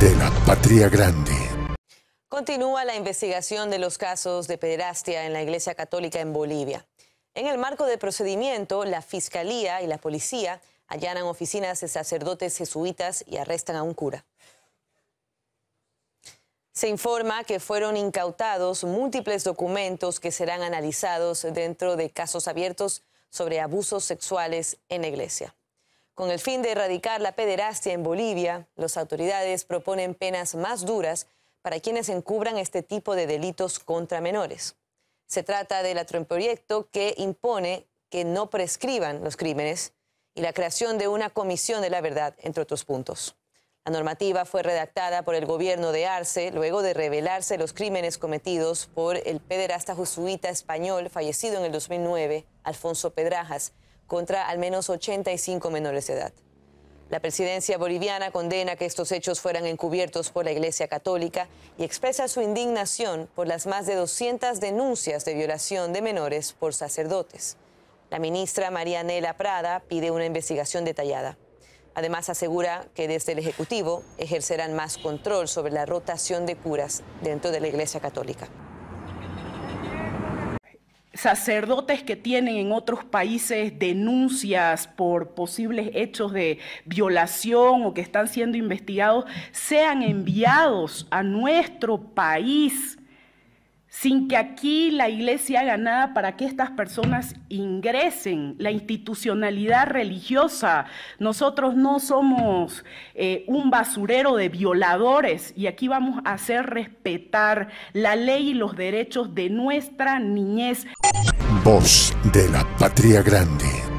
de la patria grande. Continúa la investigación de los casos de pederastia en la Iglesia Católica en Bolivia. En el marco del procedimiento, la Fiscalía y la Policía allanan oficinas de sacerdotes jesuitas y arrestan a un cura. Se informa que fueron incautados múltiples documentos que serán analizados dentro de casos abiertos sobre abusos sexuales en la iglesia. Con el fin de erradicar la pederastia en Bolivia, las autoridades proponen penas más duras para quienes encubran este tipo de delitos contra menores. Se trata del anteproyecto que impone que no prescriban los crímenes y la creación de una comisión de la verdad, entre otros puntos. La normativa fue redactada por el gobierno de Arce luego de revelarse los crímenes cometidos por el pederasta jesuita español fallecido en el 2009, Alfonso Pedrajas, contra al menos 85 menores de edad. La presidencia boliviana condena que estos hechos fueran encubiertos por la Iglesia Católica y expresa su indignación por las más de 200 denuncias de violación de menores por sacerdotes. La ministra Nela Prada pide una investigación detallada. Además asegura que desde el Ejecutivo ejercerán más control sobre la rotación de curas dentro de la Iglesia Católica sacerdotes que tienen en otros países denuncias por posibles hechos de violación o que están siendo investigados sean enviados a nuestro país sin que aquí la iglesia haga nada para que estas personas ingresen, la institucionalidad religiosa. Nosotros no somos eh, un basurero de violadores y aquí vamos a hacer respetar la ley y los derechos de nuestra niñez. Voz de la Patria Grande.